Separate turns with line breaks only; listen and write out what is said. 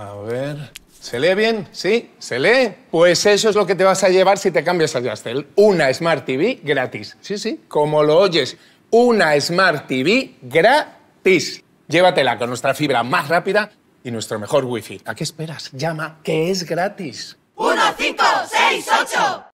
A ver. ¿Se lee bien? ¿Sí? ¿Se lee? Pues eso es lo que te vas a llevar si te cambias a Jastel. Una Smart TV gratis. Sí, sí, como lo oyes. Una Smart TV gratis. Llévatela con nuestra fibra más rápida y nuestro mejor wifi. ¿A qué esperas? Llama, que es gratis.
¡Uno, cinco,